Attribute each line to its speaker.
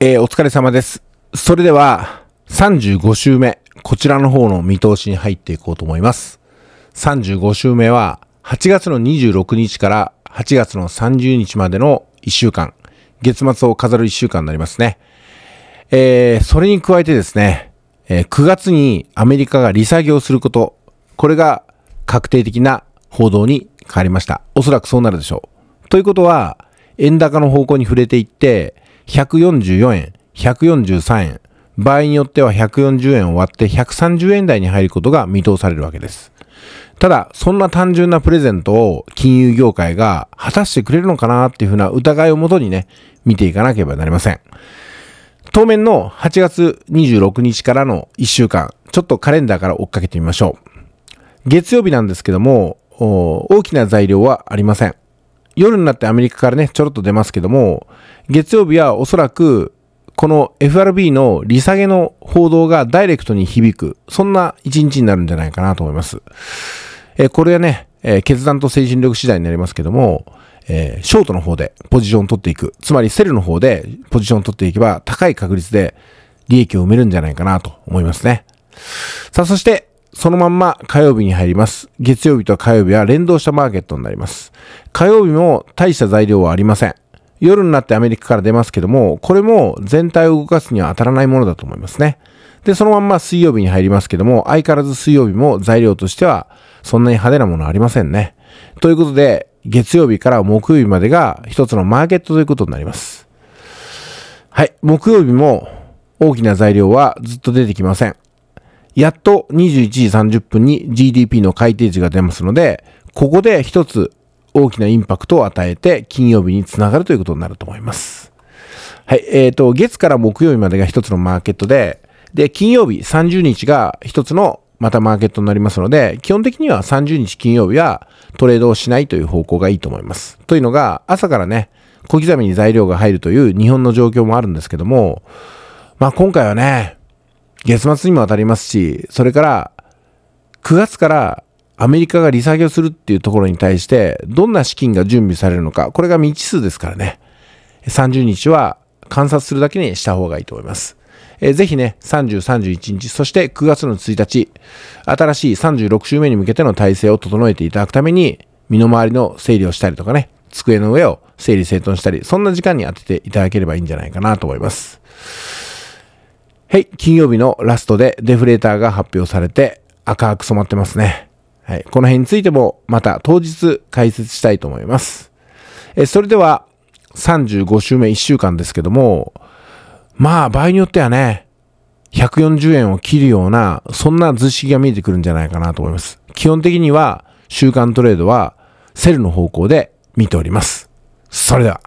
Speaker 1: えー、お疲れ様です。それでは、35週目、こちらの方の見通しに入っていこうと思います。35週目は、8月の26日から8月の30日までの1週間、月末を飾る1週間になりますね。えー、それに加えてですね、えー、9月にアメリカが利下げをすること、これが確定的な報道に変わりました。おそらくそうなるでしょう。ということは、円高の方向に触れていって、144円、143円、場合によっては140円を割って130円台に入ることが見通されるわけです。ただ、そんな単純なプレゼントを金融業界が果たしてくれるのかなっていうふうな疑いをもとにね、見ていかなければなりません。当面の8月26日からの1週間、ちょっとカレンダーから追っかけてみましょう。月曜日なんですけども、大きな材料はありません。夜になってアメリカからね、ちょろっと出ますけども、月曜日はおそらく、この FRB の利下げの報道がダイレクトに響く、そんな一日になるんじゃないかなと思います。えー、これはね、えー、決断と精神力次第になりますけども、えー、ショートの方でポジションを取っていく。つまりセルの方でポジションを取っていけば高い確率で利益を埋めるんじゃないかなと思いますね。さあ、そして、そのまんま火曜日に入ります。月曜日と火曜日は連動したマーケットになります。火曜日も大した材料はありません。夜になってアメリカから出ますけども、これも全体を動かすには当たらないものだと思いますね。で、そのまんま水曜日に入りますけども、相変わらず水曜日も材料としてはそんなに派手なものありませんね。ということで、月曜日から木曜日までが一つのマーケットということになります。はい、木曜日も大きな材料はずっと出てきません。やっと21時30分に GDP の改定値が出ますので、ここで一つ大きなインパクトを与えて金曜日につながるということになると思います。はい、えっ、ー、と、月から木曜日までが一つのマーケットで、で、金曜日30日が一つのまたマーケットになりますので、基本的には30日金曜日はトレードをしないという方向がいいと思います。というのが、朝からね、小刻みに材料が入るという日本の状況もあるんですけども、まあ今回はね、月末にも当たりますし、それから、9月からアメリカが利下げをするっていうところに対して、どんな資金が準備されるのか、これが未知数ですからね。30日は観察するだけにした方がいいと思います。えー、ぜひね、30、31日、そして9月の1日、新しい36週目に向けての体制を整えていただくために、身の回りの整理をしたりとかね、机の上を整理整頓したり、そんな時間に当てていただければいいんじゃないかなと思います。はい、金曜日のラストでデフレーターが発表されて赤く染まってますね。はい、この辺についてもまた当日解説したいと思います。えそれでは35週目1週間ですけども、まあ場合によってはね、140円を切るような、そんな図式が見えてくるんじゃないかなと思います。基本的には週間トレードはセルの方向で見ております。それでは。